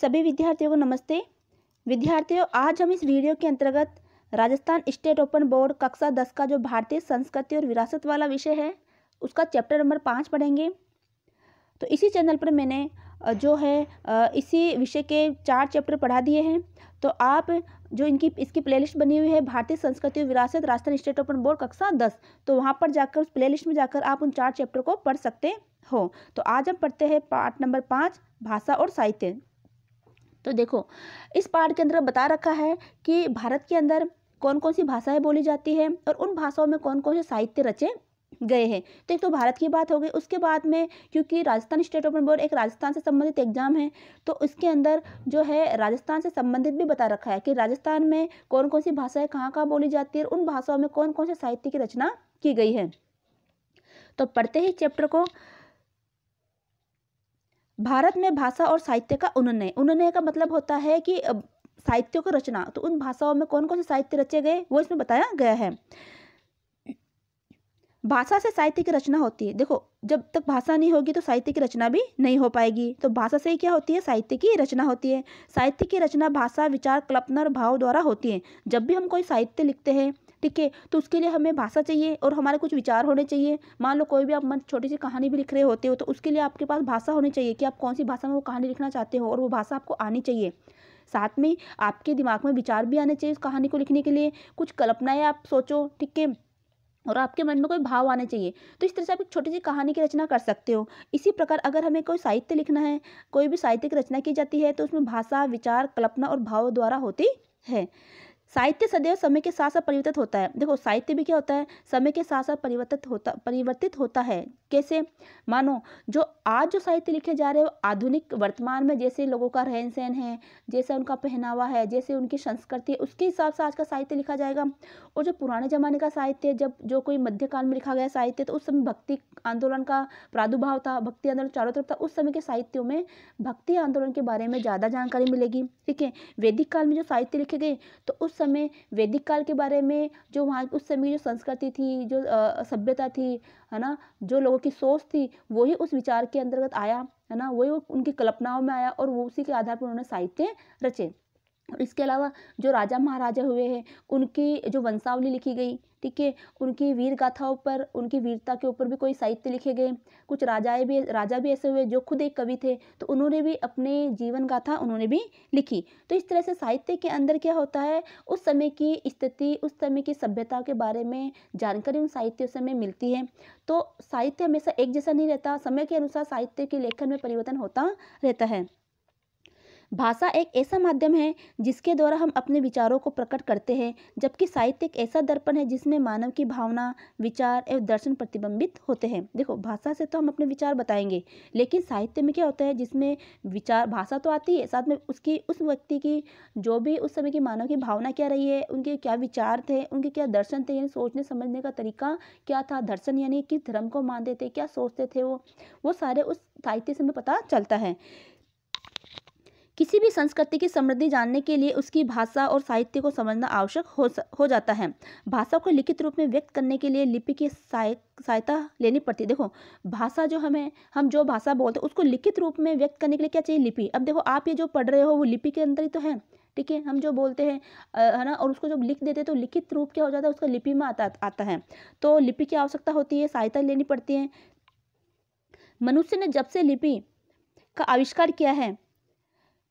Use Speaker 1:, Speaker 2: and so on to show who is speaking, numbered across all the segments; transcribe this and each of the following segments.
Speaker 1: सभी विद्यार्थियों को नमस्ते विद्यार्थियों आज हम इस वीडियो के अंतर्गत राजस्थान स्टेट ओपन बोर्ड कक्षा दस का जो भारतीय संस्कृति और विरासत वाला विषय है उसका चैप्टर नंबर पाँच पढ़ेंगे तो इसी चैनल पर मैंने जो है इसी विषय के चार चैप्टर पढ़ा दिए हैं तो आप जो इनकी इसकी प्लेलिस्ट बनी हुई है भारतीय संस्कृति और विरासत राजस्थान स्टेट ओपन बोर्ड कक्षा दस तो वहाँ पर जाकर उस प्लेलिस्ट में जाकर आप उन चार चैप्टर को पढ़ सकते हो तो आज हम पढ़ते हैं पार्ट नंबर पाँच भाषा और साहित्य तो देखो इस पार्ट के अंदर बता रखा है कि भारत के अंदर कौन कौन सी भाषाएं बोली जाती है और उन भाषाओं में कौन कौन से साहित्य रचे गए हैं तो एक तो भारत की बात हो गई उसके बाद में क्योंकि राजस्थान स्टेट ओपन बोर्ड एक राजस्थान से संबंधित एग्जाम है तो उसके अंदर जो है राजस्थान से संबंधित भी बता रखा है कि राजस्थान में कौन कौन सी भाषाएं कहाँ कहाँ बोली जाती है उन भाषाओं में कौन कौन से साहित्य की रचना की गई है तो पढ़ते ही चैप्टर को भारत में भाषा और साहित्य का उन्नय उन्नय का मतलब होता है कि साहित्यों की रचना तो उन भाषाओं में कौन कौन से साहित्य रचे गए वो इसमें बताया गया है भाषा से साहित्य की रचना होती है देखो जब तक भाषा नहीं होगी तो साहित्य की रचना भी नहीं हो पाएगी तो भाषा से ही क्या होती है साहित्य की रचना होती है साहित्य की रचना भाषा विचार कल्पना और भाव द्वारा होती है जब भी हम कोई साहित्य लिखते हैं ठीक है तो उसके लिए हमें भाषा चाहिए और हमारे कुछ विचार होने चाहिए मान लो कोई भी आप मन छोटी सी कहानी भी लिख रहे होते हो तो उसके लिए आपके पास भाषा होनी चाहिए कि आप कौन सी भाषा में वो कहानी लिखना चाहते हो और वो भाषा आपको आनी चाहिए साथ में आपके दिमाग में विचार भी आने चाहिए उस कहानी को लिखने के लिए कुछ कल्पनाएँ आप सोचो ठीक है और आपके मन में कोई भाव आने चाहिए तो इस तरह से आप एक छोटी सी कहानी की रचना कर सकते हो इसी प्रकार अगर हमें कोई साहित्य लिखना है कोई भी साहित्य की रचना की जाती है तो उसमें भाषा विचार कल्पना और भाव द्वारा होती है साहित्य सदैव समय के साथ साथ परिवर्तित होता है देखो साहित्य भी क्या होता है समय के साथ साथ परिवर्तित होता परिवर्तित होता है कैसे मानो जो आज जो साहित्य लिखे जा रहे हो आधुनिक वर्तमान में जैसे लोगों का रहन सहन है जैसे उनका पहनावा है जैसे उनकी संस्कृति है उसके हिसाब से आज का साहित्य लिखा जाएगा और जो पुराने ज़माने का साहित्य जब जो कोई मध्यकाल में लिखा गया साहित्य तो उस समय भक्ति आंदोलन का प्रादुर्भाव था भक्ति आंदोलन चारों तरफ था उस समय के साहित्यों में भक्ति आंदोलन के बारे में ज़्यादा जानकारी मिलेगी ठीक है वैदिक काल में जो साहित्य लिखे गए तो उस उस समय वैदिक काल के बारे में जो वहाँ उस समय की जो संस्कृति थी जो सभ्यता थी है ना जो लोगों की सोच थी वही उस विचार के अंतर्गत आया है ना वही उनकी कल्पनाओं में आया और वो उसी के आधार पर उन्होंने साहित्य रचे इसके अलावा जो राजा महाराजा हुए हैं उनकी जो वंशावली लिखी गई ठीक है उनकी वीर गाथाओं पर उनकी वीरता के ऊपर भी कोई साहित्य लिखे गए कुछ राजाएं भी राजा भी ऐसे हुए जो खुद एक कवि थे तो उन्होंने भी अपने जीवन गाथा उन्होंने भी लिखी तो इस तरह से साहित्य के अंदर क्या होता है उस समय की स्थिति उस समय की सभ्यता के बारे में जानकारी उन साहित्यों से हमें मिलती है तो साहित्य हमेशा एक जैसा नहीं रहता समय के अनुसार साहित्य के लेखन में परिवर्तन होता रहता है भाषा एक ऐसा माध्यम है जिसके द्वारा हम अपने विचारों को प्रकट करते हैं जबकि साहित्य एक ऐसा दर्पण है जिसमें मानव की भावना विचार एवं दर्शन प्रतिबिंबित होते हैं देखो भाषा से तो हम अपने विचार बताएंगे लेकिन साहित्य में क्या होता है जिसमें विचार भाषा तो आती है साथ में उसकी उस व्यक्ति की जो भी उस समय की मानव की भावना क्या रही है उनके क्या विचार थे उनके क्या दर्शन थे यानी सोचने समझने का तरीका क्या था दर्शन यानी किस धर्म को मानते थे क्या सोचते थे वो वो सारे उस साहित्य से हमें पता चलता है किसी भी संस्कृति की समृद्धि जानने के लिए उसकी भाषा और साहित्य को समझना आवश्यक हो हो जाता है भाषा को लिखित रूप में व्यक्त करने के लिए लिपि की सहायता लेनी पड़ती है देखो भाषा जो हमें हम जो भाषा बोलते हैं उसको लिखित रूप में व्यक्त करने के लिए क्या चाहिए लिपि अब देखो आप ये जो पढ़ रहे हो वो लिपि के अंदर ही तो है ठीक है हम जो बोलते हैं है ना और उसको जब लिख देते हैं तो लिखित रूप क्या हो जाता है उसका लिपि में आता आता है तो लिपि की आवश्यकता होती है सहायता लेनी पड़ती है मनुष्य ने जब से लिपि का आविष्कार किया है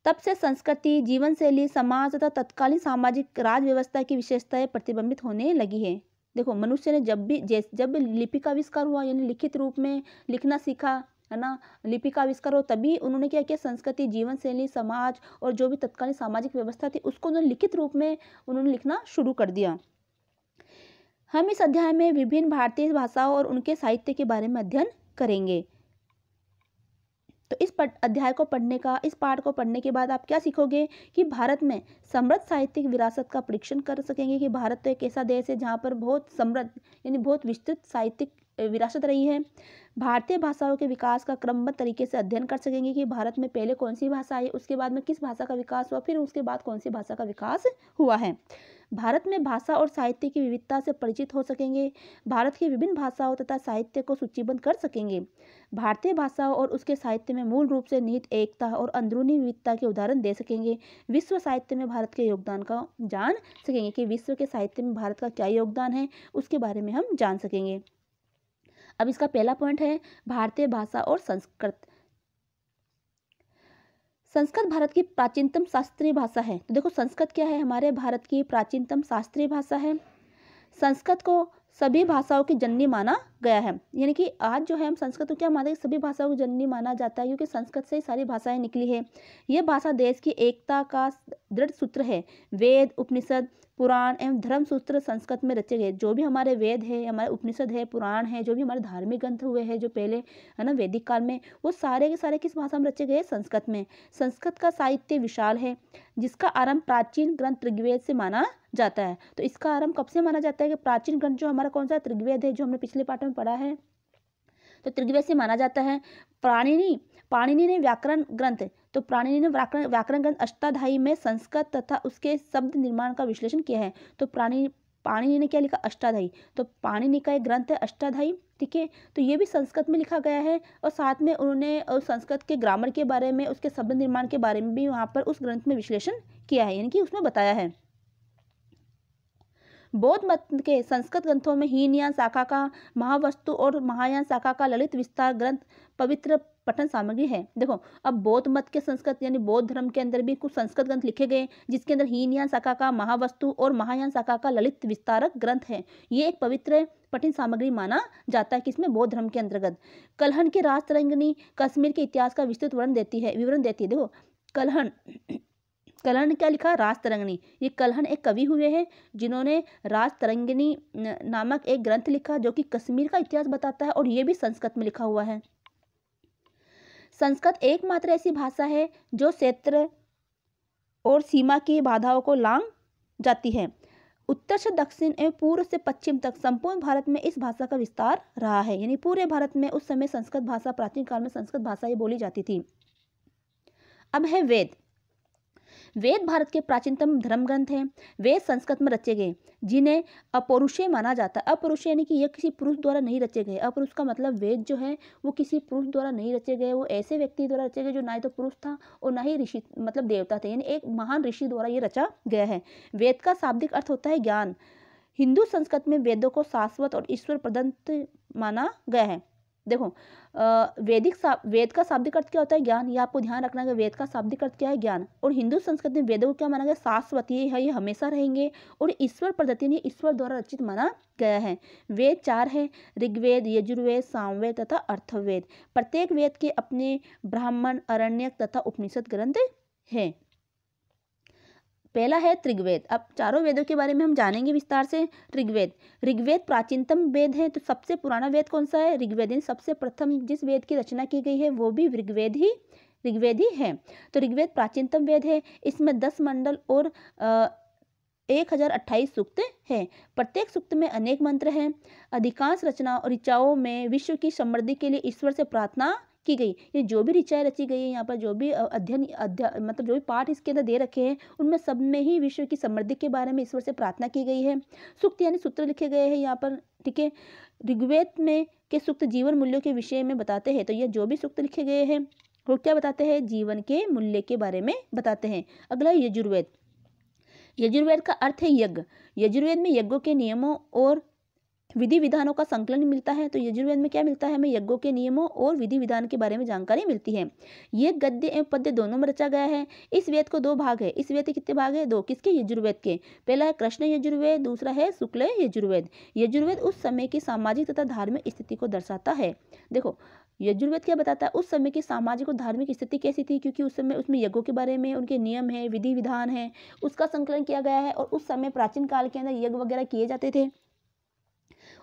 Speaker 1: तब से संस्कृति जीवन शैली समाज तथा तत्कालीन सामाजिक राज व्यवस्था की विशेषताएं प्रतिबिंबित होने लगी है देखो मनुष्य ने जब भी जैसे जब लिपि का आविष्कार हुआ यानी लिखित रूप में लिखना सीखा है ना लिपि का आविष्कार हो तभी उन्होंने क्या किया संस्कृति जीवन शैली समाज और जो भी तत्कालीन सामाजिक व्यवस्था थी उसको उन्होंने लिखित रूप में उन्होंने लिखना शुरू कर दिया हम इस अध्याय में विभिन्न भारतीय भाषाओं और उनके साहित्य के बारे में अध्ययन करेंगे तो इस पट अध्याय को पढ़ने का इस पाठ को पढ़ने के बाद आप क्या सीखोगे कि भारत में समृद्ध साहित्यिक विरासत का परीक्षण कर सकेंगे कि भारत तो एक ऐसा देश है जहाँ पर बहुत समृद्ध यानी बहुत विस्तृत साहित्यिक विरासत रही है भारतीय भाषाओं के विकास का क्रमबद्ध तरीके से अध्ययन कर सकेंगे कि भारत में पहले कौन सी भाषा आई उसके बाद में किस भाषा का विकास हुआ फिर उसके बाद कौन सी भाषा का विकास हुआ है भारत में भाषा और साहित्य की विविधता से परिचित हो सकेंगे भारत की विभिन्न भाषाओं तथा साहित्य को सूचीबद्ध कर सकेंगे भारतीय भाषाओं और उसके साहित्य में मूल रूप से निहित एकता और अंदरूनी विविधता के उदाहरण दे सकेंगे विश्व साहित्य में भारत के योगदान का जान सकेंगे कि विश्व के साहित्य में भारत का क्या योगदान है उसके बारे में हम जान सकेंगे अब इसका पहला पॉइंट है भारतीय भाषा और संस्कृत संस्कृत भारत की प्राचीनतम शास्त्रीय भाषा है तो देखो संस्कृत क्या है हमारे भारत की प्राचीनतम शास्त्रीय भाषा है संस्कृत को सभी भाषाओं की जननी माना गया है यानी कि आज जो है हम संस्कृत को क्या माना हैं सभी भाषाओं को जननी माना जाता है क्योंकि संस्कृत से ही सारी भाषाएं निकली है यह भाषा देश की एकता का दृढ़ सूत्र है वेद उपनिषद पुराण एवं धर्म सूत्र संस्कृत में रचे गए जो भी हमारे वेद है हमारे उपनिषद है पुराण है जो भी हमारे धार्मिक ग्रंथ हुए हैं जो पहले है ना वैदिक काल में वो सारे के सारे किस भाषा में रचे गए संस्कृत में संस्कृत का साहित्य विशाल है जिसका आरंभ प्राचीन ग्रंथ ऋग्वेद से माना जाता है तो इसका आरंभ कब से माना जाता है कि प्राचीन ग्रंथ जो हमारा कौन सा त्रिग्वेद है जो हमने पिछले पाठ में पड़ा है तो त्रिग्वेद से माना जाता है प्राणिनी पाणिनी ने व्याकरण ग्रंथ तो प्राणिनी ने व्याकरण व्याकरण ग्रंथ अष्टाधायी में संस्कृत तथा उसके शब्द निर्माण का विश्लेषण किया है तो प्राणी पाणिनी ने क्या लिखा अष्टाधायी तो पाणिनी का एक ग्रंथ है अष्टाधायी ठीक है तो ये भी संस्कृत में लिखा गया है और साथ में उन्होंने संस्कृत के ग्रामर के बारे में उसके शब्द निर्माण के बारे में भी वहाँ पर उस ग्रंथ में विश्लेषण किया है यानी कि उसमें बताया है बौद्ध मत के संस्कृत ग्रंथों में हीनयान शाखा का महावस्तु और महायान शाखा का ललित विस्तार ग्रंथ पवित्र पठन सामग्री है देखो अब बौद्ध मत के संस्कृत यानी बौद्ध धर्म के अंदर भी कुछ संस्कृत ग्रंथ लिखे गए जिसके अंदर हीनयान शाखा का महावस्तु और महायान शाखा का ललित विस्तारक ग्रंथ है ये एक पवित्र पठन सामग्री माना जाता है कि इसमें बौद्ध धर्म के अंतर्गत कलहन की राजतरंगिनी कश्मीर के इतिहास का विस्तृत वर्ण देती है विवरण देती है देखो कलहन कलहन क्या लिखा राज तरंगनी ये कलहन एक कवि हुए हैं जिन्होंने राज तरंगनी नामक एक ग्रंथ लिखा जो कि कश्मीर का इतिहास बताता है और ये भी संस्कृत में लिखा हुआ है संस्कृत एकमात्र ऐसी भाषा है जो क्षेत्र और सीमा की बाधाओं को लांग जाती है उत्तर से दक्षिण एवं पूर्व से पश्चिम तक संपूर्ण भारत में इस भाषा का विस्तार रहा है यानी पूरे भारत में उस समय संस्कृत भाषा प्राचीन काल में संस्कृत भाषा ही बोली जाती थी अब है वेद वेद भारत के प्राचीनतम धर्म ग्रंथ हैं वेद संस्कृत में रचे गए जिन्हें अपौरुषीय माना जाता है अपौरुषीय यानी कि यह किसी पुरुष द्वारा नहीं रचे गए अपरुष का मतलब वेद जो है वो किसी पुरुष द्वारा नहीं रचे गए वो ऐसे व्यक्ति द्वारा रचे गए जो ना ही तो पुरुष था और ना ही ऋषि मतलब देवता थे यानी एक महान ऋषि द्वारा ये रचा गया है वेद का शाब्दिक अर्थ होता है ज्ञान हिंदू संस्कृत में वेदों को शाश्वत और ईश्वर प्रदत्त माना गया है देखो वैदिक वेद का शाब्दिक अर्थ क्या होता है ज्ञान ये आपको ध्यान रखना है वेद का शाब्दिक अर्थ क्या है ज्ञान और हिंदू संस्कृति में वेदों को क्या माना गया शाश्वती है ये हमेशा रहेंगे और ईश्वर पद्धति ने ईश्वर द्वारा रचित माना गया है वेद चार हैं ऋग्वेद यजुर्वेद सामवेद तथा अर्थवेद प्रत्येक वेद के अपने ब्राह्मण अरण्यक तथा उपनिषद ग्रंथ हैं पहला है त्रिग्वेद अब चारों वेदों के बारे में हम जानेंगे विस्तार से ऋग्वेद ऋग्वेद प्राचीनतम वेद है तो सबसे पुराना वेद कौन सा है ऋग्वेद इन सबसे प्रथम जिस वेद की रचना की गई है वो भी ऋग्वेद ही ऋग्वेद ही है तो ऋग्वेद प्राचीनतम वेद है इसमें दस मंडल और एक हजार अट्ठाईस सूक्त है प्रत्येक सूक्त में अनेक मंत्र हैं अधिकांश रचना और ऋचाओं में विश्व की समृद्धि के लिए ईश्वर से प्रार्थना की गई ये जो भी ऋचाएँ रची गई है यहाँ पर जो भी अध्ययन मतलब जो भी पाठ इसके अंदर दे रखे हैं उनमें सब में ही विश्व की समृद्धि के बारे में ईश्वर से प्रार्थना की गई है सुक्त यानी सूत्र लिखे गए हैं यहाँ पर ठीक है ऋग्वेद में के सुक्त जीवन मूल्यों के विषय में बताते हैं तो यह जो भी सुक्त लिखे गए हैं वो क्या बताते हैं जीवन के मूल्य के बारे में बताते हैं अगला यजुर्वेद यजुर्वेद का अर्थ है यज्ञ यजुर्वेद में यज्ञों के नियमों और विधि विधानों का संकलन मिलता है तो यजुर्वेद में क्या मिलता है हमें यज्ञों के नियमों और विधि विधान के बारे में जानकारी मिलती है ये गद्य एवं पद्य दोनों में रचा गया है इस वेद को दो भाग है इस वेद के कितने भाग है दो किसके यजुर्वेद के पहला है कृष्ण यजुर्वेद दूसरा है शुक्ल यजुर्वेद यजुर्वेद उस समय की सामाजिक तथा धार्मिक स्थिति को दर्शाता है देखो यजुर्वेद क्या बताता है उस समय की सामाजिक और धार्मिक स्थिति कैसी थी क्योंकि उस समय उसमें यज्ञों के बारे में उनके नियम है विधि विधान है उसका संकलन किया गया है और उस समय प्राचीन काल के अंदर यज्ञ वगैरह किए जाते थे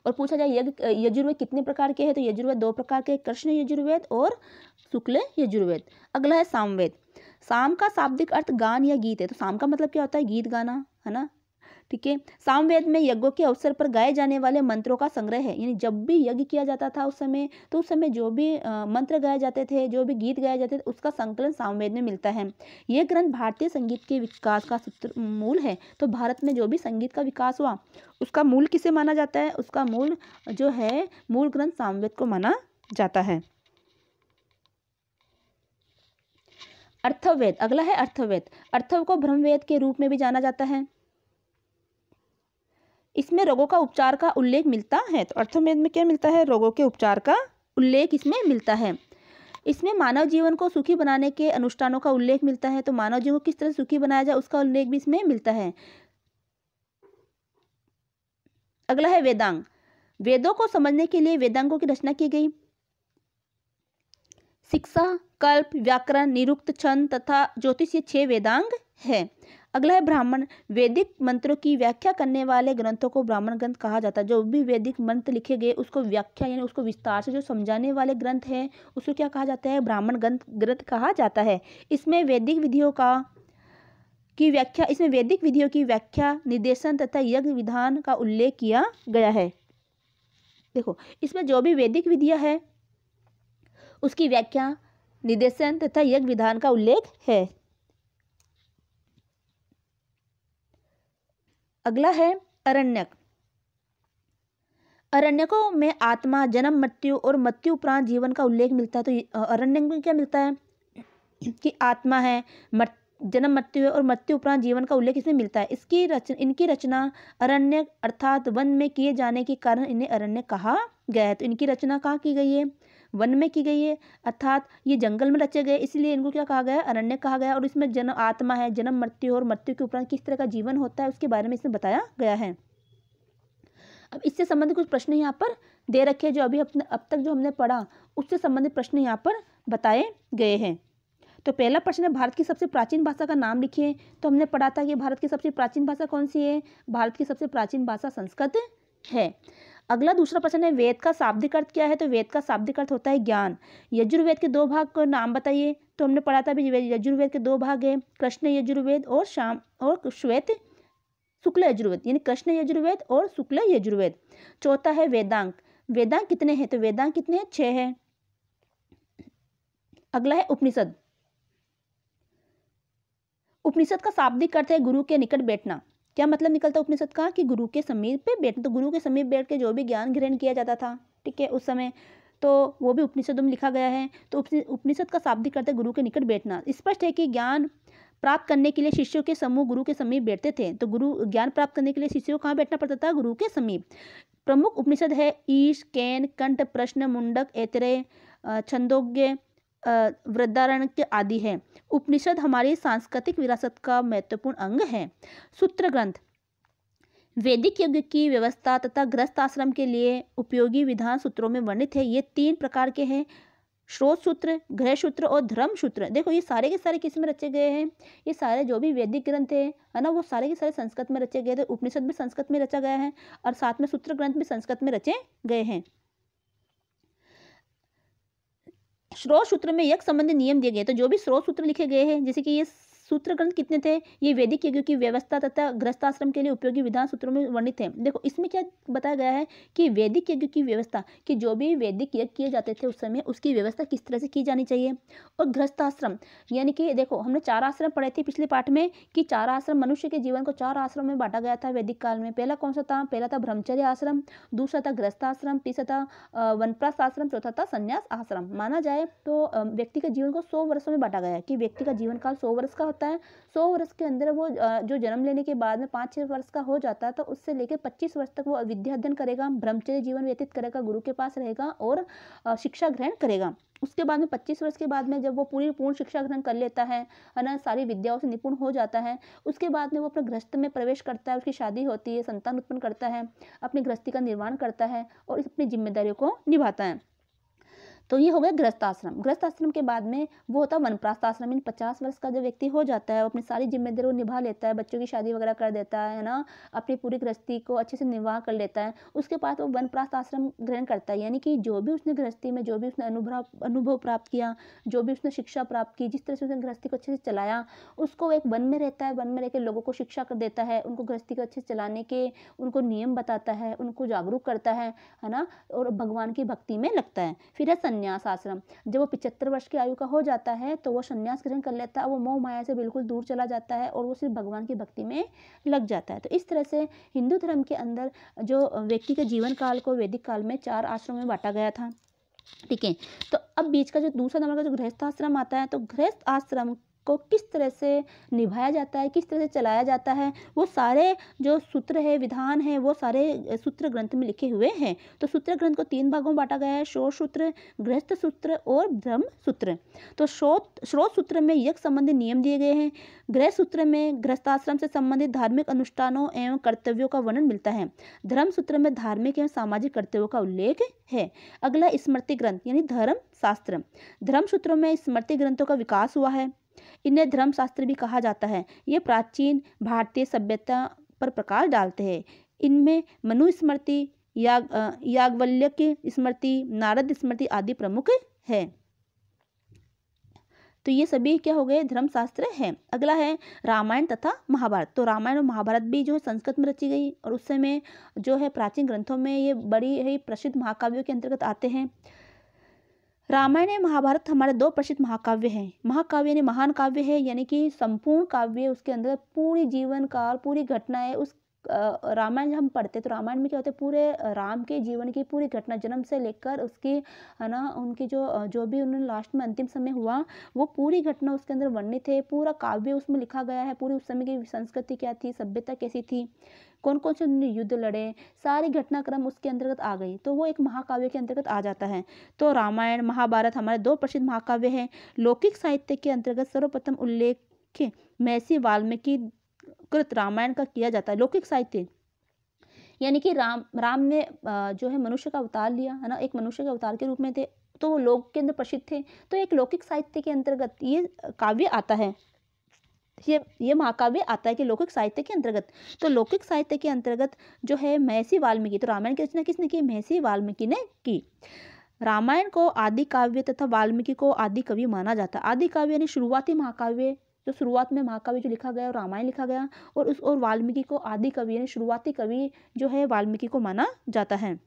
Speaker 1: और पूछा जाए यज्ञ यजुर्वेद कितने प्रकार के हैं तो यजुर्वेद दो प्रकार के कृष्ण यजुर्वेद और शुक्ल यजुर्वेद अगला है सामवेद साम का शाब्दिक अर्थ गान या गीत है तो साम का मतलब क्या होता है गीत गाना है ना ठीक है सामवेद में यज्ञों के अवसर पर गाए जाने वाले मंत्रों का संग्रह है यानी जब भी यज्ञ किया जाता था उस समय तो उस समय जो भी मंत्र गाए जाते थे जो भी गीत गाए जाते थे उसका संकलन सामवेद में मिलता है ये ग्रंथ भारतीय संगीत के विकास का सूत्र मूल है तो भारत में जो भी संगीत का विकास हुआ उसका मूल किसे माना जाता है उसका मूल जो है मूल ग्रंथ सामवेद को माना जाता है अर्थवेद अगला है अर्थवेद अर्थव को ब्रह्मवेद के रूप में भी जाना जाता है इसमें रोगों का उपचार का उल्लेख मिलता है तो अर्थोमेद में क्या मिलता है रोगों के उपचार का उल्लेख इसमें मिलता है इसमें मानव जीवन को सुखी बनाने के अनुष्ठानों का उल्लेख मिलता है तो मानव जीवन को किस तरह सुखी बनाया जाए उसका उल्लेख भी इसमें मिलता है अगला है वेदांग वेदों को समझने के लिए वेदांगों की रचना की गई शिक्षा कल्प व्याकरण निरुक्त छंद तथा ज्योतिष ये छह वेदांग है अगला है ब्राह्मण वैदिक मंत्रों की व्याख्या करने वाले ग्रंथों को ब्राह्मण ग्रंथ कहा जाता है जो भी वैदिक मंत्र लिखे गए उसको व्याख्या यानी उसको विस्तार से जो समझाने वाले ग्रंथ हैं उसको क्या कहा जाता है ब्राह्मण ग्रंथ ग्रंथ कहा जाता है इसमें वैदिक विधियों का की व्याख्या इसमें वैदिक विधियों की व्याख्या निर्देशन तथा यज्ञ विधान का उल्लेख किया गया है देखो इसमें जो भी वैदिक विधियाँ है उसकी व्याख्या निर्देशन तथा यज्ञ विधान का उल्लेख है अगला है अरण्यक अरण्यकों में आत्मा जन्म मृत्यु और मृत्यु प्राण जीवन का उल्लेख मिलता है तो अरण्यक में क्या मिलता है कि आत्मा है जन्म मृत्यु है और मृत्यु उपरांत जीवन का उल्लेख इसमें मिलता है इसकी रचना इनकी रचना अरण्य अर्थात वन में किए जाने के कारण इन्हें अरण्य कहा गया है तो इनकी रचना कहाँ की गई है वन में की गई है अर्थात ये जंगल में रचे गए इसलिए इनको क्या कहा गया अरण्य कहा गया और इसमें जन्म आत्मा है जन्म मृत्यु और मृत्यु के उपरांत किस तरह का जीवन होता है उसके बारे में इसमें बताया गया है अब इससे संबंधित कुछ प्रश्न यहाँ पर दे रखे जो अभी अपने अब तक जो हमने पढ़ा उससे संबंधित प्रश्न यहाँ पर बताए गए हैं तो पहला प्रश्न है भारत की सबसे प्राचीन भाषा का नाम लिखिए तो हमने पढ़ा था कि भारत की सबसे प्राचीन भाषा कौन सी है भारत की सबसे प्राचीन भाषा संस्कृत है अगला दूसरा प्रश्न है वेद का शाब्दिक अर्थ क्या है तो वेद का शाब्दिक अर्थ होता है ज्ञान यजुर्वेद के दो भाग को नाम बताइए तो हमने पढ़ा था भी यजुर्वेद के दो भाग है कृष्ण यजुर्वेद और शाम और श्वेत शुक्ल यजुर्वेद यानी कृष्ण यजुर्वेद और शुक्ल यजुर्वेद चौथा है वेदांक वेदांक कितने हैं तो वेदांक कितने हैं छः हैं अगला है उपनिषद उपनिषद का शाब्दिक अर्थ है गुरु के निकट बैठना क्या मतलब निकलता उपनिषद का कि गुरु के समीप पे बैठ तो गुरु के समीप बैठ के जो भी ज्ञान ग्रहण किया जाता था ठीक है उस समय तो वो भी उपनिषदों में लिखा गया है तो उपनिषद का शाब्दिक करते गुरु के निकट बैठना स्पष्ट है कि ज्ञान प्राप्त करने के लिए शिष्यों के समूह गुरु के समीप बैठते थे तो गुरु ज्ञान प्राप्त करने के लिए शिष्यों को कहाँ बैठना पड़ता था गुरु के समीप प्रमुख उपनिषद है ईश कैन कंठ प्रश्न मुंडक ऐतरे छंदोग्य वृद्धारण्य आदि है उपनिषद हमारी सांस्कृतिक विरासत का महत्वपूर्ण अंग है सूत्र ग्रंथ वैदिक यज्ञ की व्यवस्था तथा ग्रस्त आश्रम के लिए उपयोगी विधान सूत्रों में वर्णित है ये तीन प्रकार के हैं स्रोत सूत्र ग्रह सूत्र और धर्म सूत्र देखो ये सारे के सारे किस में रचे गए हैं ये सारे जो भी वैदिक ग्रंथ है है ना वो सारे के सारे संस्कृत में रचे गए थे उपनिषद भी संस्कृत में रचा गया है और साथ में सूत्र ग्रंथ भी संस्कृत में रचे गए हैं स्रोत सूत्र में यक संबंधी नियम दिए गए तो जो भी स्रोत सूत्र लिखे गए हैं जैसे कि ये सूत्र ग्रंथ कितने थे ये वैदिक यज्ञ की व्यवस्था तथा आश्रम के लिए उपयोगी विधान सूत्रों में वर्णित है देखो इसमें क्या बताया गया है कि वैदिक यज्ञ की व्यवस्था कि जो भी वैदिक यज्ञ किए जाते थे उस समय उसकी व्यवस्था किस तरह से की जानी चाहिए और ग्रस्ताश्रम यानी कि देखो हमने चार आश्रम पढ़े थे पिछले पाठ में कि चार आश्रम मनुष्य के जीवन को चार आश्रम में बांटा गया था वैदिक काल में पहला कौन सा था पहला था ब्रह्मचर्य आश्रम दूसरा था ग्रस्ताश्रम तीसरा था वनप्रास आश्रम चौथा था संन्यास आश्रम माना जाए तो व्यक्ति के जीवन को सौ वर्षों में बांटा गया कि व्यक्ति का जीवन काल सौ वर्ष का होता है सौ वर्ष के अंदर वो जो जन्म लेने के बाद में पाँच छः वर्ष का हो जाता है तो उससे लेकर पच्चीस वर्ष तक वो विद्या अध्ययन करेगा ब्रह्मचर्य जीवन व्यतीत करेगा गुरु के पास रहेगा और शिक्षा ग्रहण करेगा उसके बाद में पच्चीस वर्ष के बाद में जब वो पूरी पूर्ण शिक्षा ग्रहण कर लेता है है ना सारी विद्याओं से निपुण हो जाता है उसके बाद में वो अपने गृहस्थ में प्रवेश करता है उसकी शादी होती है संतान उत्पन्न करता है अपनी गृहस्थी का निर्माण करता है और अपनी जिम्मेदारियों को निभाता है तो ये हो गया ग्रस्त आश्रम ग्रस्त आश्रम के बाद में वो होता है वनप्रास्त आश्रम इन पचास वर्ष का जो व्यक्ति हो जाता है वो अपनी सारी जिम्मेदारी वो निभा लेता है बच्चों की शादी वगैरह कर देता है ना अपनी पूरी गृहस्थी को अच्छे से निर्वाह कर लेता है उसके बाद वो वनप्रास्त आश्रम ग्रहण करता है यानी कि जो भी उसने गृहस्थी में जो भी उसने अनुभव अनुभव प्राप्त किया जो भी उसने शिक्षा प्राप्त की जिस तरह से उसने गृहस्थी को अच्छे से चलाया उसको एक वन में रहता है वन में रहकर लोगों को शिक्षा कर देता है उनको गृहस्थी को अच्छे से चलाने के उनको नियम बताता है उनको जागरूक करता है है ना और भगवान की भक्ति में लगता है फिर है सन्यास संन्यास आश्रम जब वो पिछहत्तर वर्ष की आयु का हो जाता है तो वो संन्यास ग्रहण कर लेता है वो मोह माया से बिल्कुल दूर चला जाता है और वो सिर्फ भगवान की भक्ति में लग जाता है तो इस तरह से हिंदू धर्म के अंदर जो व्यक्ति के जीवन काल को वैदिक काल में चार आश्रम में बांटा गया था ठीक है तो अब बीच का जो दूसरा नंबर का जो गृहस्थ आश्रम आता है तो गृहस्थ आश्रम को किस तरह से निभाया जाता है किस तरह से चलाया जाता है वो सारे जो सूत्र है विधान है वो सारे सूत्र ग्रंथ में लिखे हुए हैं तो सूत्र ग्रंथ को तीन भागों में बांटा गया है शोध सूत्र गृहस्थ सूत्र और ब्रह्म सूत्र तो श्रोत श्रोत सूत्र में यज्ञ संबंधी नियम दिए गए हैं गृह सूत्र में गृहस्थाश्रम से संबंधित धार्मिक अनुष्ठानों एवं कर्तव्यों का वर्णन मिलता है धर्म सूत्र में धार्मिक एवं सामाजिक कर्तव्यों का उल्लेख है अगला स्मृति ग्रंथ यानी धर्म शास्त्र धर्म सूत्रों में स्मृति ग्रंथों का विकास हुआ है इन्हें धर्मशास्त्र भी कहा जाता है ये प्राचीन भारतीय सभ्यता पर प्रकाश डालते हैं इनमें मनुस्मृति याग यागवल्य की स्मृति नारद स्मृति आदि प्रमुख है तो ये सभी क्या हो गए धर्मशास्त्र है अगला है रामायण तथा महाभारत तो रामायण और महाभारत भी जो है संस्कृत में रची गई और उस समय जो है प्राचीन ग्रंथों में ये बड़ी ही प्रसिद्ध महाकाव्यों के अंतर्गत आते हैं रामायण या महाभारत हमारे दो प्रसिद्ध महाकाव्य हैं महाकाव्य यानी महान काव्य है यानी कि संपूर्ण काव्य उसके अंदर पूरी जीवन काल पूरी घटनाएं उस रामायण हम पढ़ते तो रामायण में क्या होता है पूरे राम के जीवन की पूरी घटना जन्म से लेकर उसकी है ना उनकी जो जो भी उन्होंने लास्ट में अंतिम समय हुआ वो पूरी घटना उसके अंदर वर्णित है पूरा काव्य उसमें लिखा गया है पूरी उस समय की संस्कृति क्या थी सभ्यता कैसी थी कौन कौन से उन्होंने युद्ध लड़े सारी घटनाक्रम उसके अंतर्गत आ गई तो वो एक महाकाव्य के अंतर्गत आ जाता है तो रामायण महाभारत हमारे दो प्रसिद्ध महाकाव्य हैं लौकिक साहित्य के अंतर्गत सर्वप्रथम उल्लेख महसी वाल्मीकि कृत रामायण का किया जाता है लौकिक साहित्य यानी कि राम राम ने जो है मनुष्य का अवतार लिया है ना एक मनुष्य के अवतार के रूप में थे तो वो लोक के अंदर प्रसिद्ध थे तो एक लौकिक साहित्य के अंतर्गत ये काव्य आता है ये ये महाकाव्य आता है कि लौकिक साहित्य के अंतर्गत तो लौकिक साहित्य के अंतर्गत जो है महसी वाल्मीकि तो रामायण की रचना किसने की महसी वाल्मीकि ने की रामायण को आदि काव्य तथा वाल्मीकि को आदि कवि माना जाता है आदि काव्य यानी शुरुआती महाकाव्य जो शुरुआत में महाकाव्य जो लिखा गया और रामायण लिखा गया और उस और वाल्मीकि को आदि कवि यानी शुरुआती कवि जो है वाल्मीकि को माना जाता है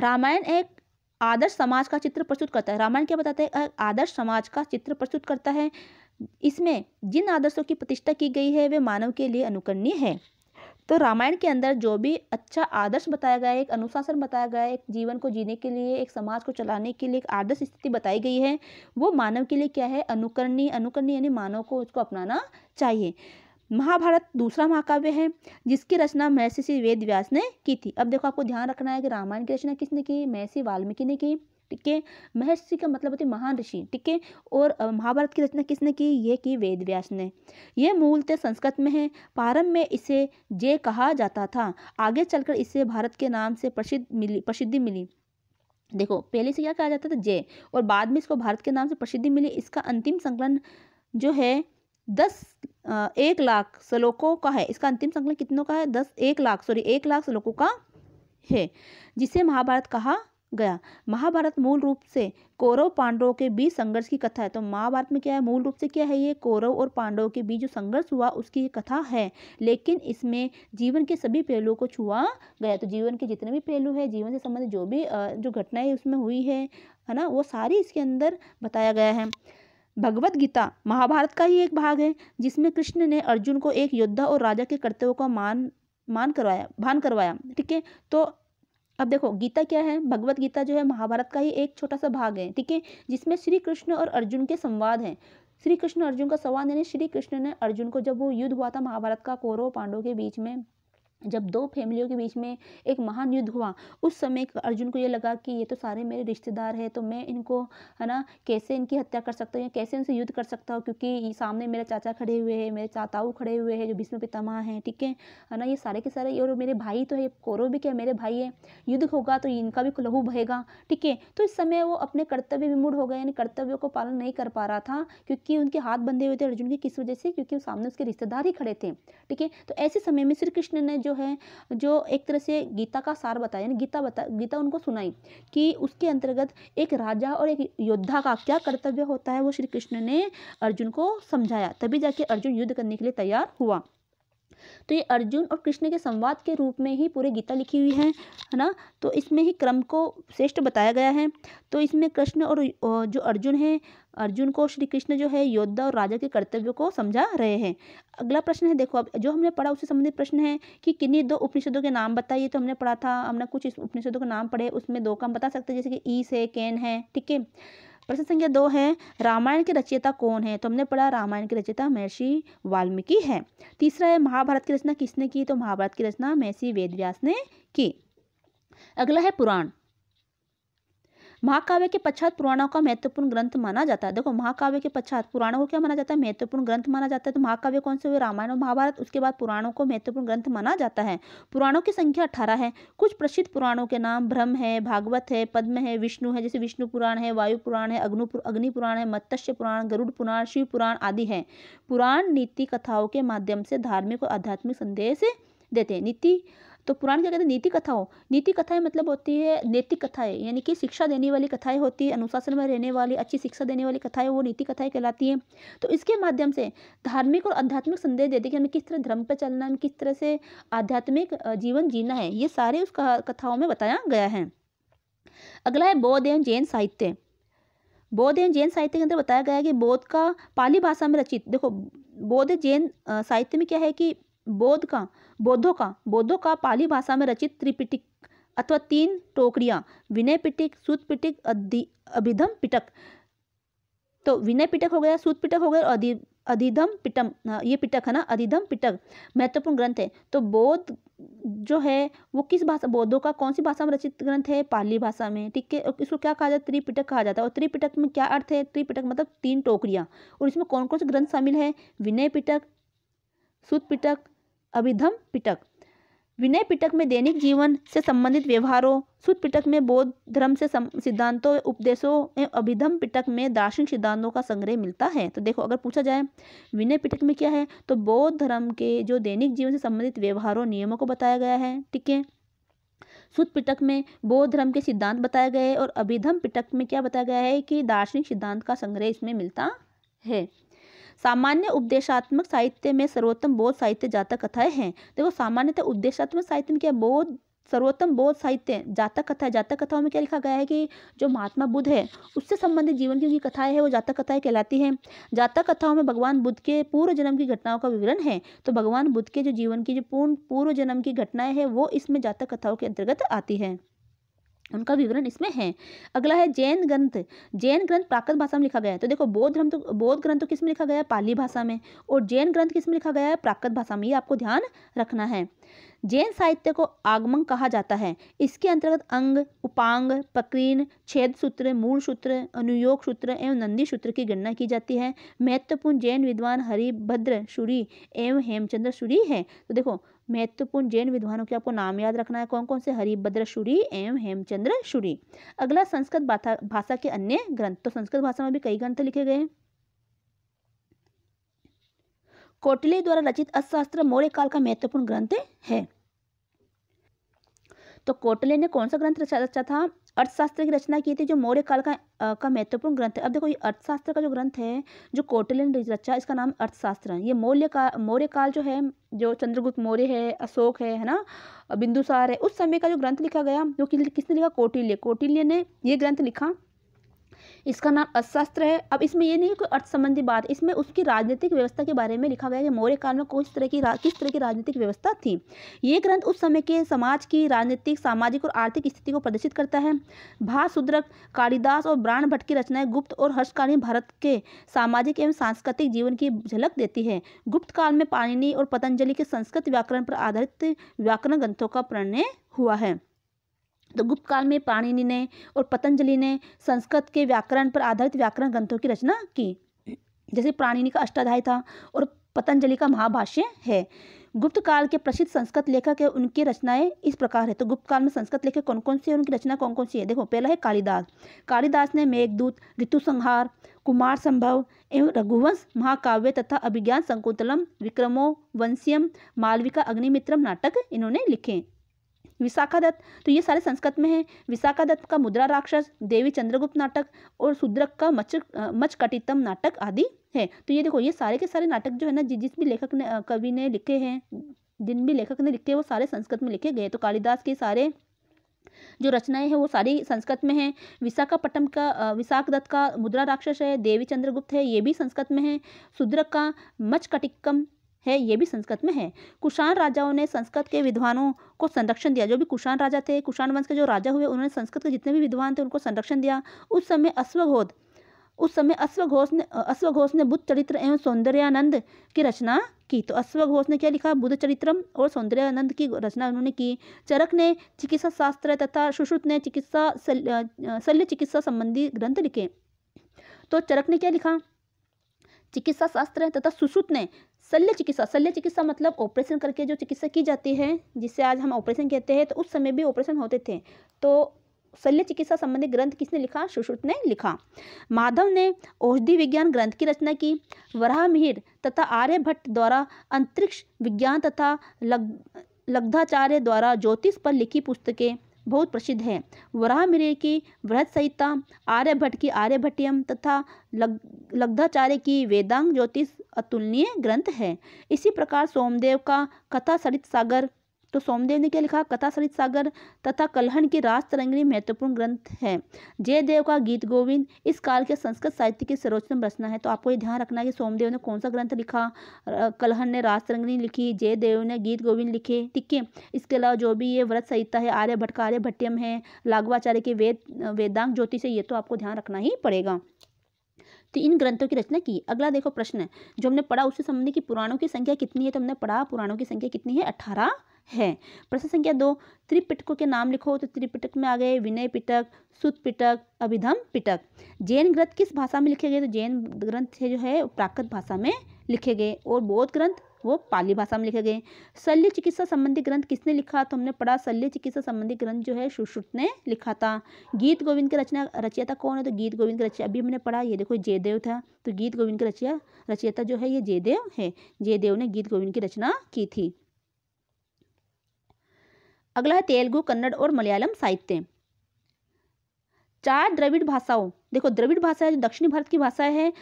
Speaker 1: रामायण एक आदर्श समाज का चित्र प्रस्तुत करता है रामायण क्या बताते हैं आदर्श समाज का चित्र प्रस्तुत करता है इसमें जिन आदर्शों की प्रतिष्ठा की गई है वे मानव के लिए अनुकरणीय है तो रामायण के अंदर जो भी अच्छा आदर्श बताया गया है एक अनुशासन बताया गया है एक जीवन को जीने के लिए एक समाज को चलाने के लिए एक आदर्श स्थिति बताई गई है वो मानव के लिए क्या है अनुकरणीय अनुकरणीय यानी मानव को उसको अपनाना चाहिए महाभारत दूसरा महाकाव्य है जिसकी रचना महर्षि वेद व्यास ने की थी अब देखो आपको ध्यान रखना है कि रामायण की रचना किसने की महर्षि वाल्मीकि ने की ठीक है महर्षि का मतलब होती है महान ऋषि ठीक है और महाभारत की रचना किसने की ये की वेद व्यास ने यह मूलतः संस्कृत में है प्रारंभ में इसे जय कहा जाता था आगे चलकर इसे भारत के नाम से प्रसिद्ध मिली प्रसिद्धि मिली देखो पहले से क्या कहा जाता था जय और बाद में इसको भारत के नाम से प्रसिद्धि मिली इसका अंतिम संकलन जो है दस एक लाख श्लोकों का है इसका अंतिम संकलन कितनों का है दस एक लाख सॉरी एक लाख श्लोकों का है जिसे महाभारत कहा गया महाभारत मूल रूप से कौरव पांडवों के बीच संघर्ष की कथा है तो महाभारत में क्या है मूल रूप से क्या है ये कौरव और पांडवों के बीच जो संघर्ष हुआ उसकी कथा है लेकिन इसमें जीवन के सभी पहलुओं को छुआ गया तो जीवन के जितने भी पहलू है जीवन से संबंधित जो भी जो घटनाएं उसमें हुई है है ना वो सारी इसके अंदर बताया गया है भगवत गीता महाभारत का ही एक भाग है जिसमें कृष्ण ने अर्जुन को एक योद्धा और राजा के कर्तव्यों का मान मान करवाया भान करवाया ठीक है तो अब देखो गीता क्या है भगवत गीता जो है महाभारत का ही एक छोटा सा भाग है ठीक है जिसमें श्री कृष्ण और अर्जुन के संवाद हैं श्री कृष्ण अर्जुन का संवाद यानी श्री कृष्ण ने अर्जुन को जब वो युद्ध हुआ था महाभारत का कौरव पांडव के बीच में जब दो फैमिलियों के बीच में एक महान युद्ध हुआ उस समय अर्जुन को ये लगा कि ये तो सारे मेरे रिश्तेदार हैं तो मैं इनको है ना कैसे इनकी हत्या कर सकता हूँ या कैसे इनसे युद्ध कर सकता हूँ क्योंकि सामने मेरे चाचा खड़े हुए हैं मेरे चाताऊ खड़े हुए हैं जो भीष्म पितामह हैं ठीक है है ना ये सारे के सारे और मेरे भाई तो है कौरव भी क्या मेरे भाई है युद्ध होगा तो इनका भी लहू बहेगा ठीक है तो इस समय वो अपने कर्तव्य विमूढ़ हो गए यानी कर्तव्यों को पालन नहीं कर पा रहा था क्योंकि उनके हाथ बंधे हुए थे अर्जुन के किस वजह से क्योंकि सामने उसके रिश्तेदार ही खड़े थे ठीक है तो ऐसे समय में श्री कृष्ण ने जो है जो एक तरह से गीता का सार बताया यानी गीता बता गीता उनको सुनाई कि उसके अंतर्गत एक राजा और एक योद्धा का क्या कर्तव्य होता है वो श्री कृष्ण ने अर्जुन को समझाया तभी जाके अर्जुन युद्ध करने के लिए तैयार हुआ तो ये अर्जुन और कृष्ण के संवाद के रूप में ही पूरी गीता लिखी हुई है है ना तो इसमें ही क्रम को श्रेष्ठ बताया गया है तो इसमें कृष्ण और जो अर्जुन है अर्जुन को श्री कृष्ण जो है योद्धा और राजा के कर्तव्य को समझा रहे हैं अगला प्रश्न है देखो अब जो हमने पढ़ा उससे संबंधित प्रश्न है कि किन्हीं दो उपनिषदों के नाम बताइए तो हमने पढ़ा था हमने कुछ उपनिषदों के नाम पढ़े उसमें दो काम बता सकते हैं जैसे कि ईस है कैन है ठीक है प्रश्न संख्या दो है रामायण के रचयिता कौन है तो हमने पढ़ा रामायण के रचयिता महर्षि वाल्मीकि है तीसरा है महाभारत की रचना किसने की तो महाभारत की रचना महर्षि वेदव्यास ने की अगला है पुराण महाकाव्य के पश्चात पुराणों का महत्वपूर्ण ग्रंथ माना जाता है देखो महाकाव्य के पश्चात पुराणों को क्या माना जाता है महत्वपूर्ण ग्रंथ माना जाता है तो महाकाव्य कौन से हुए रामायण और महाभारत उसके बाद पुराणों को महत्वपूर्ण ग्रंथ माना जाता है पुराणों की संख्या अठारह है कुछ प्रसिद्ध पुराणों के नाम ब्रह्म है भागवत है पद्म है विष्णु है जैसे विष्णु पुराण है वायु पुराण है अग्नि पुराण है मत्स्य पुराण गरुड़ पुराण शिव पुराण आदि है पुराण नीति कथाओं के माध्यम से धार्मिक और आध्यात्मिक संदेश देते हैं नीति तो पुराण क्या कहते हैं नीति कथाओं नीति कथाएं मतलब होती है नैतिक कथाएं यानी कि शिक्षा देने वाली कथाएं होती है अनुशासन में रहने वाली अच्छी शिक्षा देने वाली कथाएं वो नीति कथाएं कहलाती हैं तो इसके माध्यम से धार्मिक और आध्यात्मिक संदेश देते कि हमें किस तरह धर्म पर चलना है किस तरह से आध्यात्मिक जीवन जीना है ये सारे उस कथाओं में बताया गया है अगला है बौद्ध एवं जैन साहित्य बौद्ध एवं जैन साहित्य के अंदर बताया गया है कि बौद्ध का पाली भाषा में रचित देखो बौद्ध जैन साहित्य में क्या है कि बोध का बोधों का बोधों का पाली भाषा में रचित त्रिपिटिक अथवा तीन टोकरियाँ विनय पिटिक सूत पिटिक अभिधम पिटक तो विनय पिटक हो गया सूत पिटक हो गया और अधि अधिधम पिटम हाँ, ये पिटक है ना अधिधम पिटक महत्वपूर्ण ग्रंथ है तो बोध जो है वो किस भाषा बौद्धों का कौन सी भाषा में रचित ग्रंथ है पाली भाषा में ठीक है इसको क्या कहा जाता है त्रिपिटक कहा जाता है और त्रिपिटक में क्या अर्थ है त्रिपिटक मतलब तीन टोकरियाँ और इसमें कौन कौन से ग्रंथ शामिल है विनय पिटक सूत पिटक अभिधम पिटक विनय पिटक में दैनिक जीवन से संबंधित व्यवहारों सुद पिटक में बौद्ध धर्म से सिद्धांतों उपदेशों एवं अभिधम पिटक में दार्शनिक सिद्धांतों का संग्रह मिलता है तो देखो अगर पूछा जाए विनय पिटक में क्या है तो बौद्ध धर्म के जो दैनिक जीवन से संबंधित व्यवहारों नियमों को बताया गया है ठीक है सुद पिटक में बौद्ध धर्म के सिद्धांत बताए गए और अभिधम पिटक में क्या बताया गया है कि दार्शनिक सिद्धांत का संग्रह इसमें मिलता है सामान्य उपदेशात्मक साहित्य में सर्वोत्तम बौद्ध साहित्य जातक कथाएं हैं देखो सामान्यतः उपदेशात्मक साहित्य में क्या बौद्ध सर्वोत्तम बौद्ध साहित्य जातक कथा जातक कथाओं में क्या लिखा गया है कि जो महात्मा बुद्ध है उससे संबंधित जीवन की उनकी कथाएं हैं वो जातक कथाएं कहलाती हैं जातक कथाओं में भगवान बुद्ध के पूर्व जन्म की घटनाओं का विवरण है तो भगवान बुद्ध के जो जीवन की जो पूर्ण पूर्व जन्म की घटनाएं हैं वो इसमें जातक कथाओं के अंतर्गत आती हैं उनका विवरण इसमें है अगला है जैन ग्रंथ जैन ग्रंथ प्राकृत भाषा में लिखा गया है तो देखो बौद्ध ग्रंथ बौद्ध ग्रंथ किस में लिखा गया है पाली भाषा में और जैन ग्रंथ किस में लिखा गया है प्राकृत भाषा में ये आपको ध्यान रखना है जैन साहित्य को आगमन कहा जाता है इसके अंतर्गत अंग उपांग प्रक्रीन छेद सूत्र मूल सूत्र अनुयोग सूत्र एवं नंदी सूत्र की गणना की जाती है महत्वपूर्ण जैन विद्वान हरिभद्र सूरी एवं हेमचंद्र सूरी है तो देखो महत्वपूर्ण जैन विद्वानों के आपको नाम याद रखना है कौन कौन से हरिभद्र शुरी एवं हेमचंद्र शुरी अगला संस्कृत भाषा के अन्य ग्रंथ तो संस्कृत भाषा में भी कई ग्रंथ लिखे गए कोटले द्वारा रचित अर्थशास्त्र मौर्य काल का महत्वपूर्ण ग्रंथ है तो कोटले ने कौन सा ग्रंथ रचा था अर्थशास्त्र की रचना की थी जो मौर्य काल का आ, का महत्वपूर्ण ग्रंथ है अब देखो ये अर्थशास्त्र का जो ग्रंथ है जो कौटिल्य ने रचा इसका नाम अर्थशास्त्र है ये मौर्य का मौर्य काल जो है जो चंद्रगुप्त मौर्य है अशोक है है ना बिंदुसार है उस समय का जो ग्रंथ लिखा गया जो कि किसने लिखा कौटिल्य कौटिल्य ने ये ग्रंथ लिखा इसका नाम अर्थशास्त्र है अब इसमें ये नहीं है कोई अर्थ संबंधी बात इसमें उसकी राजनीतिक व्यवस्था के बारे में लिखा गया है कि मौर्य काल में कौन तरह की किस तरह की राजनीतिक व्यवस्था थी ये ग्रंथ उस समय के समाज की राजनीतिक सामाजिक और आर्थिक स्थिति को प्रदर्शित करता है भाषुद्रक कालिदास और ब्राण भट्ट की रचनाएं गुप्त और हर्षकालीन भारत के सामाजिक एवं सांस्कृतिक जीवन की झलक देती है गुप्त काल में पाणिनि और पतंजलि के संस्कृत व्याकरण पर आधारित व्याकरण ग्रंथों का प्रणय हुआ है तो गुप्त काल में पाणिनि ने और पतंजलि ने संस्कृत के व्याकरण पर आधारित व्याकरण ग्रंथों की रचना की जैसे प्राणिनी का अष्टाध्याय था और पतंजलि का महाभाष्य है गुप्त काल के प्रसिद्ध संस्कृत लेखक है उनकी रचनाएं इस प्रकार है तो गुप्त काल में संस्कृत लेखक कौन कौन सी है उनकी रचना कौन कौन सी है देखो पहला है कालिदास कालिदास ने मेघदूत ऋतु संहार कुमार संभव एवं रघुवंश महाकाव्य तथा अभिज्ञान संकुतलम विक्रमो वंशियम मालविका अग्निमित्रम नाटक इन्होंने लिखे विशाखा दत्त तो ये सारे संस्कृत में है विशाखा दत्त का मुद्रा राक्षस देवी चंद्रगुप्त नाटक और सुद्रक का मच मचकटितम नाटक आदि है तो ये देखो ये सारे के सारे नाटक जो है ना जिस भी लेखक ने कवि ने लिखे हैं जिन भी लेखक ने लिखे वो सारे संस्कृत में लिखे गए तो कालिदास के सारे जो रचनाएं हैं वो सारी संस्कृत में हैं विशाखापट्टम का विशाखा दत्त का मुद्रा राक्षस है देवी चंद्रगुप्त है ये भी संस्कृत में है सुद्रक का मचकटिकम है ये भी संस्कृत में है कुषाण राजाओं ने संस्कृत के विद्वानों को संरक्षण दिया जो भी कुषाण राजा थे कुषाण वंश के जो राजा हुए उन्होंने संस्कृत के जितने भी विद्वान थे उनको संरक्षण दिया उस समय अश्वघोध उस समय अश्वघोष ने अश्वघोष ने बुद्ध चरित्र एवं सौंदर्यानंद की रचना की तो अश्वघोष ने क्या लिखा बुद्ध चरित्रम और सौंदर्यानंद की रचना उन्होंने की चरक ने चिकित्सा शास्त्र तथा सुश्रुत ने चिकित्सा शल्य चिकित्सा संबंधी ग्रंथ लिखे तो चरक ने क्या लिखा चिकित्सा शास्त्र तथा सुश्रुत ने शल्य चिकित्सा शल्य चिकित्सा मतलब ऑपरेशन करके जो चिकित्सा की जाती है जिसे आज हम ऑपरेशन कहते हैं तो उस समय भी ऑपरेशन होते थे तो शल्य चिकित्सा संबंधी ग्रंथ किसने लिखा सुश्रुत ने लिखा माधव ने औषधि विज्ञान ग्रंथ की रचना की वराह मिहिर तथा आर्यभट्ट द्वारा अंतरिक्ष विज्ञान तथा लग लग्धाचार्य द्वारा ज्योतिष पर लिखी पुस्तकें बहुत प्रसिद्ध है वराहमिहिर की वृहत संहिता आर्यभट्ट की आर्यभट्टियम तथा लग लग्धाचार्य की वेदांग ज्योतिष अतुलनीय ग्रंथ है इसी प्रकार सोमदेव का कथा सरित सागर तो सोमदेव ने क्या लिखा कथा सरित सागर तथा कलहन की राज तरंगिणी महत्वपूर्ण ग्रंथ है जयदेव का गीत गोविंद इस काल के संस्कृत साहित्य की सर्वोत्तम रचना है तो आपको ये ध्यान रखना है कि सोमदेव ने कौन सा ग्रंथ लिखा कलहन ने राज तरंगिणी लिखी जयदेव ने गीत गोविंद लिखे ठीक है इसके अलावा जो भी ये व्रत संहिता है आर्यभट्ट का भट्टम है लाघवाचार्य के वेद वेदांग ज्योतिष है ये तो आपको ध्यान रखना ही पड़ेगा तो इन ग्रंथों की रचना की अगला देखो प्रश्न जो हमने पढ़ा उससे संबंधित कि पुराणों की संख्या कितनी है तो हमने पढ़ा पुराणों की संख्या कितनी है अठारह है प्रश्न संख्या दो त्रिपिटकों के नाम लिखो तो त्रिपिटक में आ गए विनय पिटक सुत पिटक अभिधम पिटक जैन ग्रंथ किस भाषा में लिखे गए तो जैन ग्रंथ जो है प्राकृत भाषा में लिखे गए और बौद्ध ग्रंथ वो पाली भाषा में लिखे गए शल्य चिकित्सा संबंधी ग्रंथ किसने लिखा तो हमने पढ़ा शल्य चिकित्सा संबंधी ग्रंथ जो है सुश्रुत ने लिखा था गीत गोविंद की रचना रचयिता कौन है तो गीत गोविंद की रचिया अभी हमने पढ़ा ये देखो जयदेव था तो गीत गोविंद की रचिया रचयिता जो है ये जयदेव है जयदेव ने गीत गोविंद की रचना की थी अगला है तेलुगु कन्नड़ और मलयालम साहित्य चार द्रविड़ भाषाओं देखो द्रविड़ भाषा जो दक्षिणी भारत की भाषा है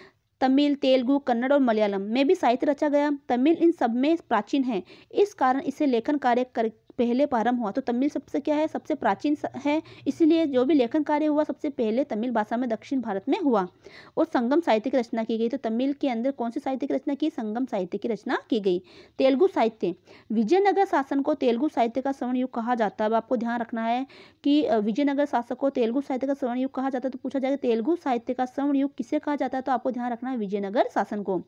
Speaker 1: तमिल तेलुगु कन्नड़ और मलयालम में भी साहित्य रचा गया तमिल इन सब में प्राचीन है इस कारण इसे लेखन कार्य कर पहले प्रारंभ हुआ तो तमिल सबसे क्या है सबसे प्राचीन है इसीलिए जो भी लेखन कार्य हुआ सबसे पहले तमिल भाषा में दक्षिण भारत में हुआ और संगम साहित्य की रचना की गई तो तमिल के अंदर कौन सी साहित्य की रचना की संगम साहित्य की रचना की गई तेलुगु साहित्य विजयनगर शासन को तेलुगु साहित्य का स्वर्ण युग कहा जाता है अब आपको ध्यान रखना है कि विजयनगर शासक को तेलुगु साहित्य का स्वर्ण युग कहा जाता है तो पूछा जाएगा तेलुगु साहित्य का स्वर्ण युग किसे कहा जाता है तो आपको ध्यान रखना है विजयनगर शासन को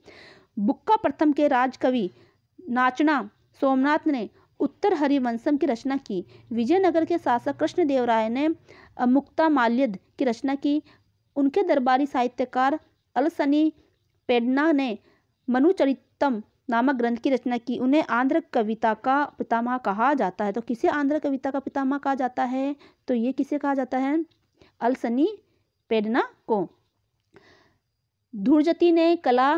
Speaker 1: बुक्का प्रथम के राजकवि नाचना सोमनाथ ने उत्तर हरिवंशम की रचना की विजयनगर के शासक कृष्णदेव राय ने मुक्ता माल्यद की रचना की उनके दरबारी साहित्यकार अलसनी पेडना ने मनुचरितम नामक ग्रंथ की रचना की उन्हें आंध्र कविता का पितामह कहा जाता है तो किसे आंध्र कविता का पितामह कहा जाता है तो ये किसे कहा जाता है अलसनी पेडना को धुर्जती ने कला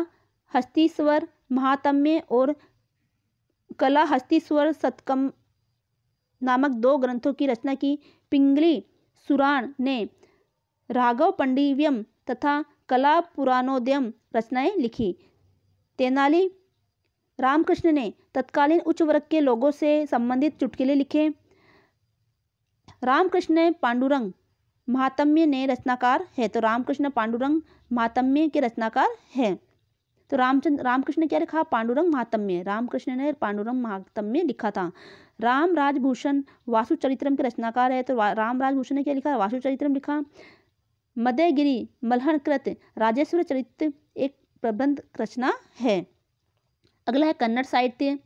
Speaker 1: हस्तीश्वर महात्म्य और कला हस्तीश्वर सतकम नामक दो ग्रंथों की रचना की पिंगली सुराण ने राघव पंडिव्यम तथा कला पुराणोद्यम रचनाएं लिखी तेनाली रामकृष्ण ने तत्कालीन उच्च वर्ग के लोगों से संबंधित चुटकुले लिखे रामकृष्ण पांडुरंग महात्म्य ने रचनाकार है तो रामकृष्ण पांडुरंग महात्म्य के रचनाकार हैं तो रामचंद्र रामकृष्ण ने क्या लिखा पांडुरंग महात्म्य रामकृष्ण ने पांडुरंग महात्म्य लिखा था राम राजभूषण वासुचरित्रम के रचनाकार है तो राम राजभूषण ने क्या लिखा वासुचरित्रम लिखा मदयगिरी मलहणकृत राजेश्वर चरित्र एक प्रबंध रचना है अगला है कन्नड़ साहित्य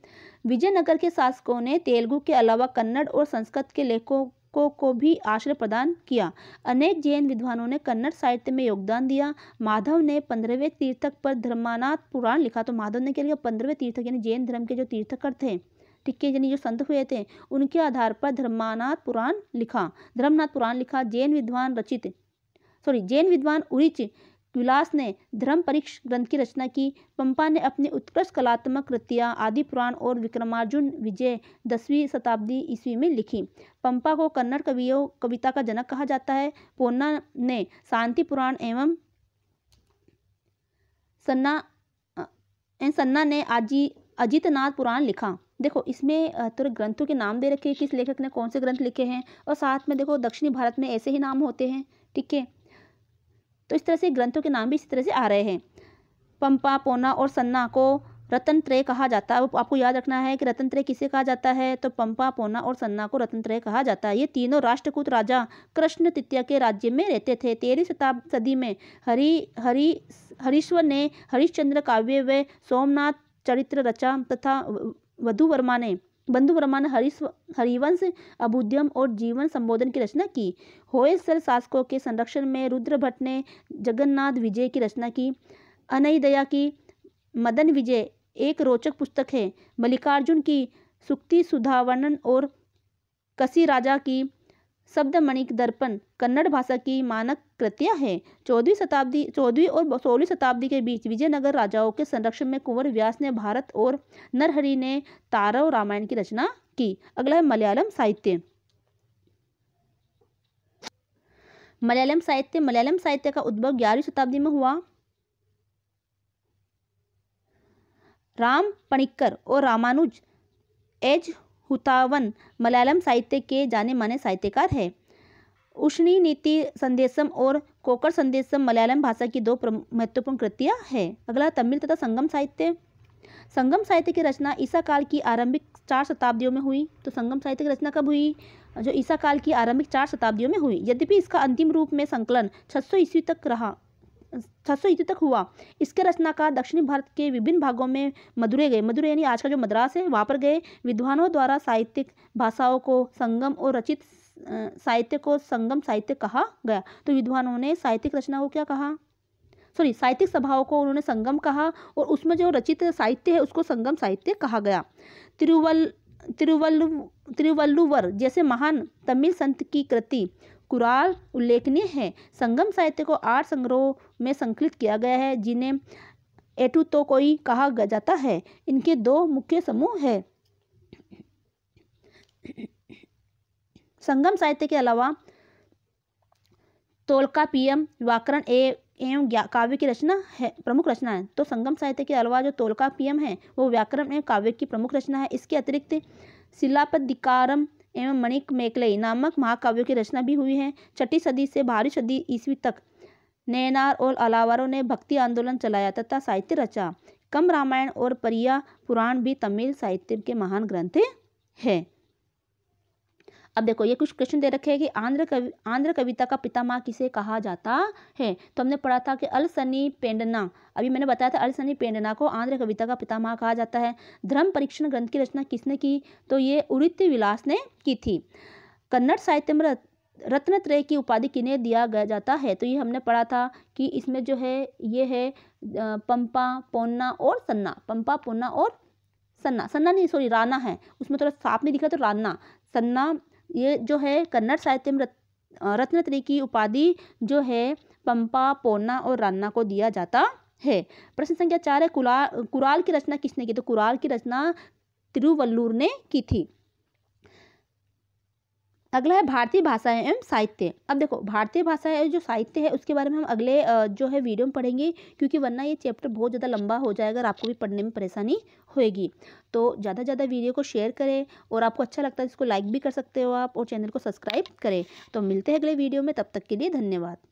Speaker 1: विजयनगर के शासकों ने तेलुगु के अलावा कन्नड़ और संस्कृत के लेखों को को भी आश्रय प्रदान किया अनेक जैन विद्वानों ने कन्नड़ साहित्य में योगदान दिया माधव ने पंद्रहवें तीर्थक पर धर्मानाथ पुराण लिखा तो माधव ने क्या लिखा पंद्रहवें तीर्थक यानी जैन धर्म के जो तीर्थकर थे ठीक है यानी जो संत हुए थे उनके आधार पर धर्मानाथ पुराण लिखा धर्मनाथ पुराण लिखा जैन विद्वान रचित सॉरी जैन विद्वान उरिच विलास ने धर्म परीक्ष ग्रंथ की रचना की पंपा ने अपनी उत्कृष्ट कलात्मक कृतियाँ आदि पुराण और विक्रमार्जुन विजय दसवीं शताब्दी ईस्वी में लिखी पंपा को कन्नड़ कवियों कविता का जनक कहा जाता है पोन्ना ने शांति पुराण एवं सन्ना एवं सन्ना ने आजी अजितनाथ पुराण लिखा देखो इसमें थोड़े तो ग्रंथों के नाम दे रखे हैं किस लेखक ने कौन से ग्रंथ लिखे हैं और साथ में देखो दक्षिणी भारत में ऐसे ही नाम होते हैं ठीक है तो इस तरह से ग्रंथों के नाम भी इसी तरह से आ रहे हैं पंपा पोना और सन्ना को रतन त्रय कहा जाता है आपको याद रखना है कि रतन त्रय किसे कहा जाता है तो पंपा पोना और सन्ना को रतन त्रय कहा जाता है ये तीनों राष्ट्रकूट राजा कृष्ण तृतीया के राज्य में रहते थे तेरह शताब सदी में हरि हरि हरीश्वर ने हरिश्चंद्र काव्य व सोमनाथ चरित्र रचा तथा वधु वर्मा ने बंधु ने हरिश्व हरिवंश अभुद्यम और जीवन संबोधन की रचना की होयसल शासकों के संरक्षण में रुद्र भट्ट ने जगन्नाथ विजय की रचना की अनई दया की मदन विजय एक रोचक पुस्तक है मल्लिकार्जुन की सुक्ति सुधावर्णन और कसी राजा की मणिक दर्पण कन्नड़ भाषा की मानक कृतियाँ हैं चौदहवीं शताब्दी चौदहवीं और सोलहवीं शताब्दी के बीच विजयनगर राजाओं के संरक्षण में कुंवर व्यास ने भारत और नरहरि ने तारव रामायण की रचना की अगला है मलयालम साहित्य मलयालम साहित्य मलयालम साहित्य का उद्भव ग्यारहवीं शताब्दी में हुआ राम पणिक्कर और रामानुज एज हुतावन मलयालम साहित्य के जाने माने साहित्यकार हैं उष्णी नीति संदेशम और कोकर संदेशम मलयालम भाषा की दो महत्वपूर्ण कृतियाँ हैं अगला तमिल तथा संगम साहित्य संगम साहित्य की रचना ईसा काल की आरंभिक चार शताब्दियों में हुई तो संगम साहित्य की रचना कब हुई जो ईसा काल की आरंभिक चार शताब्दियों में हुई यद्यपि इसका अंतिम रूप में संकलन 600 ईस्वी तक रहा सात सौ तक हुआ इसके रचनाकार दक्षिणी भारत के विभिन्न भागों में मदुरै गए मदुरै यानी आज का जो मद्रास है वहाँ पर गए विद्वानों द्वारा साहित्यिक भाषाओं को संगम और रचित साहित्य को संगम साहित्य कहा गया तो विद्वानों ने साहित्यिक रचना को क्या कहा सॉरी साहित्यिक सभाओं को उन्होंने संगम कहा और उसमें जो रचित साहित्य है उसको संगम साहित्य कहा गया तिरुवल तिरुवल्लु तिरुवल्लुवर जैसे महान तमिल संत की कृति कुरार उल्लेखनीय है संगम साहित्य को आठ संग्रहों में संकलित किया गया है जिन्हें एटू तो कोई कहा जाता है इनके दो मुख्य समूह है संगम साहित्य के अलावा तोलका पीएम व्याकरण ए एवं काव्य की रचना है प्रमुख रचना है तो संगम साहित्य के अलावा जो तोलका पीएम है वो व्याकरण एवं काव्य की प्रमुख रचना है इसके अतिरिक्त शिलापदिकारम एवं मणिक मेकलई नामक महाकाव्यों की रचना भी हुई है छठी सदी से बारहवीं सदी ईस्वी तक नैनार और अलावारों ने भक्ति आंदोलन चलाया तथा साहित्य रचा कम रामायण और परिया पुराण भी तमिल साहित्य के महान ग्रंथ हैं अब देखो ये कुछ क्वेश्चन दे रखे हैं कि आंध्र कवि आंध्र कविता का पितामह किसे कहा जाता है तो हमने पढ़ा था कि अलसनी पेंडना अभी मैंने बताया था अलसनी पेंडना को आंध्र कविता का पितामह कहा जाता है धर्म परीक्षण ग्रंथ की रचना किसने की तो ये उड़ित्य विलास ने की थी कन्नड़ साहित्य में रत्नत्रय की उपाधि किन्हें दिया गया जाता है तो ये हमने पढ़ा था कि इसमें जो है ये है पंपा पोन्ना और सन्ना पंपा पोन्ना और सन्ना सन्ना नहीं सॉरी राना है उसमें थोड़ा साफ नहीं दिखा तो राना सन्ना ये जो है कन्नड़ साहित्य में रत्नत्री की उपाधि जो है पंपा पोना और रान्ना को दिया जाता है प्रश्न संख्या चार है कुराल की रचना किसने की तो कुराल की रचना तिरुवल्लूर ने की थी अगला है भारतीय भाषाएं एवं साहित्य अब देखो भारतीय भाषाएं जो साहित्य है उसके बारे में हम अगले जो है वीडियो में पढ़ेंगे क्योंकि वरना ये चैप्टर बहुत ज़्यादा लंबा हो जाएगा और आपको भी पढ़ने में परेशानी होएगी तो ज़्यादा से ज़्यादा वीडियो को शेयर करें और आपको अच्छा लगता है तो इसको लाइक भी कर सकते हो आप और चैनल को सब्सक्राइब करें तो मिलते हैं अगले वीडियो में तब तक के लिए धन्यवाद